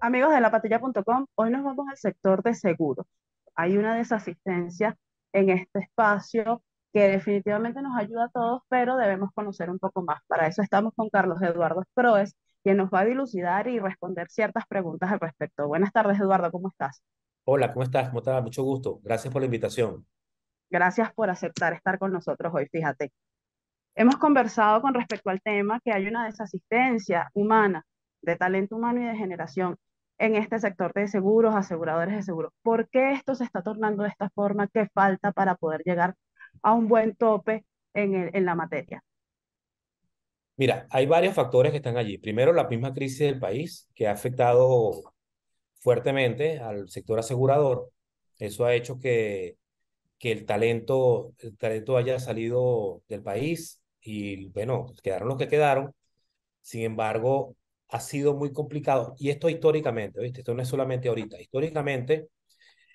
Amigos de lapatilla.com, hoy nos vamos al sector de seguros. Hay una desasistencia en este espacio que definitivamente nos ayuda a todos, pero debemos conocer un poco más. Para eso estamos con Carlos Eduardo Proes, quien nos va a dilucidar y responder ciertas preguntas al respecto. Buenas tardes, Eduardo, ¿cómo estás? Hola, ¿cómo estás? ¿Cómo estás? Mucho gusto. Gracias por la invitación. Gracias por aceptar estar con nosotros hoy, fíjate. Hemos conversado con respecto al tema que hay una desasistencia humana, de talento humano y de generación en este sector de seguros, aseguradores de seguros. ¿Por qué esto se está tornando de esta forma? ¿Qué falta para poder llegar a un buen tope en, en la materia? Mira, hay varios factores que están allí. Primero, la misma crisis del país que ha afectado fuertemente al sector asegurador. Eso ha hecho que, que el, talento, el talento haya salido del país y bueno, pues, quedaron los que quedaron. Sin embargo, ha sido muy complicado. Y esto históricamente, ¿viste? Esto no es solamente ahorita. Históricamente,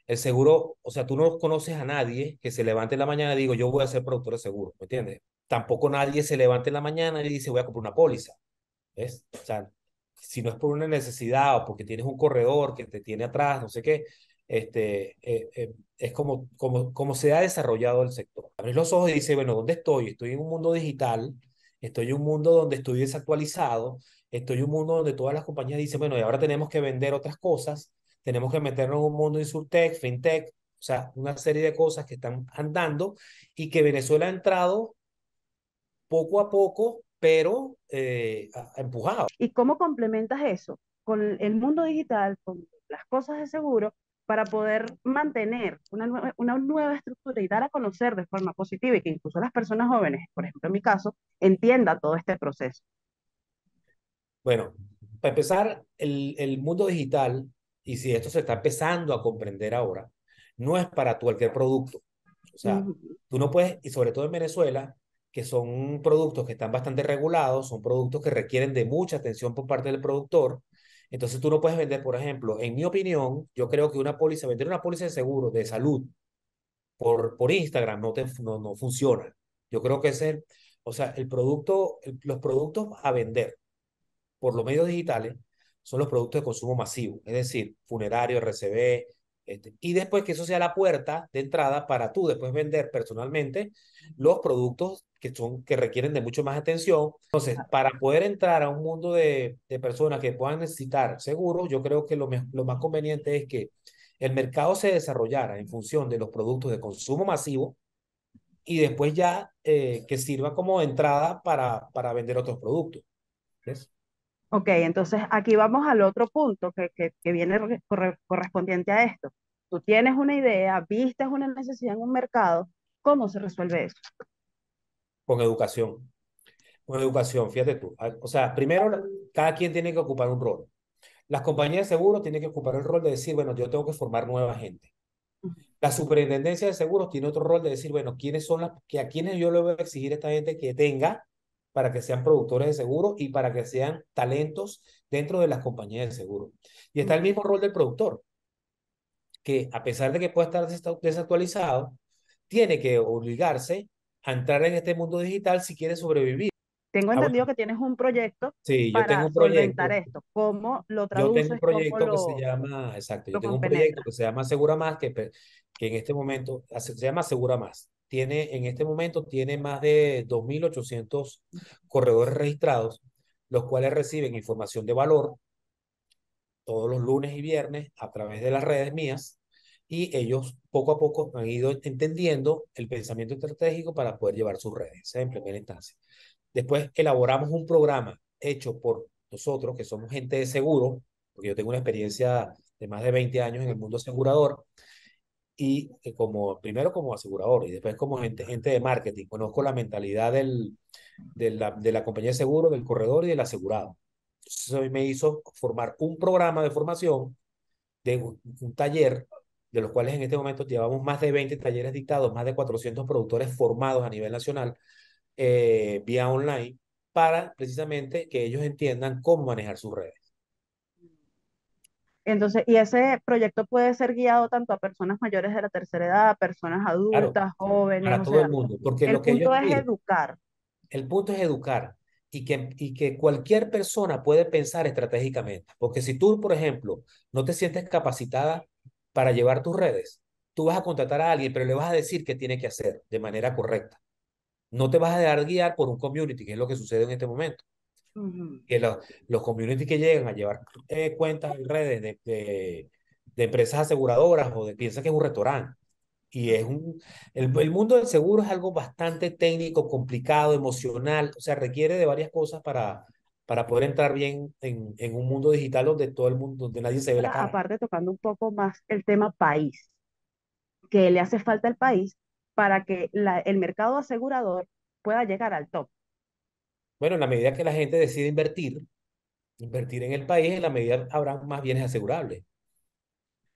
el seguro, o sea, tú no conoces a nadie que se levante en la mañana y digo, yo voy a ser productor de seguro, ¿me entiendes? Tampoco nadie se levante en la mañana y dice, voy a comprar una póliza. ¿Ves? O sea, si no es por una necesidad o porque tienes un corredor que te tiene atrás, no sé qué, este, eh, eh, es como, como, como, se ha desarrollado el sector. abrir los ojos y dice, bueno, ¿dónde estoy? Estoy en un mundo digital, estoy en un mundo donde estoy desactualizado, estoy en un mundo donde todas las compañías dicen, bueno, y ahora tenemos que vender otras cosas, tenemos que meternos en un mundo de surtech, fintech, o sea, una serie de cosas que están andando y que Venezuela ha entrado poco a poco, pero eh, empujado. ¿Y cómo complementas eso? Con el mundo digital, con las cosas de seguro, para poder mantener una, nueva, una nueva estructura y dar a conocer de forma positiva y que incluso las personas jóvenes, por ejemplo en mi caso, entienda todo este proceso. Bueno, para empezar, el, mundo digital, y si esto se está empezando a comprender ahora, no es para cualquier producto. O sea, tú no puedes, y sobre todo en Venezuela, que son productos que están bastante regulados, son productos que requieren de mucha atención por parte del productor, entonces tú no puedes vender, por ejemplo, en mi opinión, yo creo que una póliza, vender una póliza de seguro, de salud, por, por Instagram no, te, no, funciona. Yo creo que ese o sea, el producto, los productos a vender por los medios digitales son los productos de consumo masivo, es decir, funerario, RCB, este, y después que eso sea la puerta de entrada para tú después vender personalmente los productos que, son, que requieren de mucho más atención. Entonces, para poder entrar a un mundo de, personas que puedan necesitar seguros, yo creo que lo, más conveniente es que el mercado se desarrollara en función de los productos de consumo masivo y después ya eh, que sirva como entrada para, para vender otros productos. ¿Ves? Ok, entonces aquí vamos al otro punto que, que, viene correspondiente a esto. Tú tienes una idea, viste una necesidad en un mercado, ¿cómo se resuelve eso? Con educación. Con educación, fíjate tú. Ah, o sea, primero, cada quien tiene que ocupar un rol. Las compañías de seguros tienen que ocupar el rol de decir, bueno, yo tengo que formar nueva gente. La superintendencia de seguros tiene otro rol de decir, bueno, ¿quiénes son las, que a quiénes yo le voy a exigir esta gente que tenga para que sean productores de seguro y para que sean talentos dentro de las compañías de seguro. Y está el mismo rol del productor, que a pesar de que pueda estar desactualizado, tiene que obligarse a entrar en este mundo digital si quiere sobrevivir. Tengo ah, entendido que tienes un proyecto sí, para yo esto. ¿Cómo lo traduces? Yo tengo un proyecto que se llama, exacto, un proyecto que se llama Segura Más, que, que en este momento se llama Segura Más tiene, en este momento tiene más de 2.800 corredores registrados, los cuales reciben información de valor todos los lunes y viernes a través de las redes mías y ellos poco a poco han ido entendiendo el pensamiento estratégico para poder llevar sus redes, en primera instancia. Después elaboramos un programa hecho por nosotros, que somos gente de seguro, porque yo tengo una experiencia de más de 20 años en el mundo asegurador, y eh, como primero como asegurador y después como gente, gente de marketing. Conozco la mentalidad del, de, la, de la compañía de seguro, del corredor y del asegurado. Eso me hizo formar un programa de formación de un, taller de los cuales en este momento llevamos más de 20 talleres dictados, más de 400 productores formados a nivel nacional eh, vía online para precisamente que ellos entiendan cómo manejar sus redes. Entonces, y ese proyecto puede ser guiado tanto a personas mayores de la tercera edad, personas adultas, jóvenes. Para todo el mundo, porque el punto es educar. El punto es educar y que, y que cualquier persona puede pensar estratégicamente. Porque si tú, por ejemplo, no te sientes capacitada para llevar tus redes, tú vas a contratar a alguien, pero le vas a decir qué tiene que hacer de manera correcta. No te vas a dejar guiar por un community, que es lo que sucede en este momento. Que los, los community que llegan a llevar eh, cuentas en redes de, empresas aseguradoras o de piensa que es un restaurante. Y es un, el, mundo del seguro es algo bastante técnico, complicado, emocional, o sea, requiere de varias cosas para, para poder entrar bien en, un mundo digital donde todo el mundo, donde nadie se ve la cara. Aparte, tocando un poco más el tema país, que le hace falta al país para que la, el mercado asegurador pueda llegar al top. Bueno, en la medida que la gente decide invertir, invertir en el país, en la medida habrá más bienes asegurables.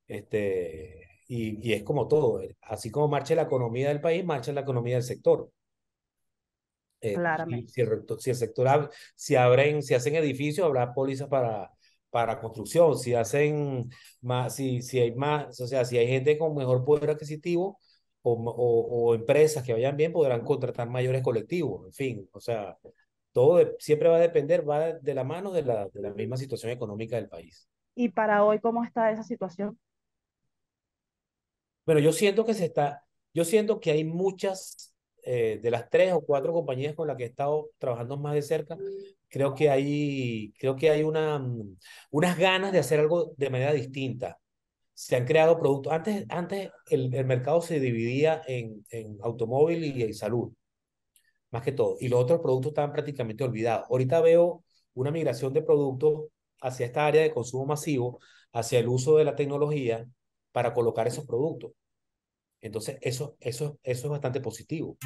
Este, y, y, es como todo, eh, así como marcha la economía del país, marcha la economía del sector. Eh, si, el, sector, si abren, si hacen edificios, habrá pólizas para, para construcción, si hacen más, si, si hay más, o sea, si hay gente con mejor poder adquisitivo o, o, o empresas que vayan bien, podrán contratar mayores colectivos, en fin, o sea, todo siempre va a depender, va de la mano de la, misma situación económica del país. ¿Y para hoy cómo está esa situación? Bueno, yo siento que se está, yo siento que hay muchas eh, de las tres o cuatro compañías con las que he estado trabajando más de cerca, creo que hay, creo que hay una, mm, unas ganas de hacer algo de manera distinta. Se han creado productos. Antes, antes el, mercado se dividía en, en automóvil y en salud más que todo. Y los otros productos estaban prácticamente olvidados. Ahorita veo una migración de productos hacia esta área de consumo masivo, hacia el uso de la tecnología para colocar esos productos. Entonces, eso, eso, eso es bastante positivo.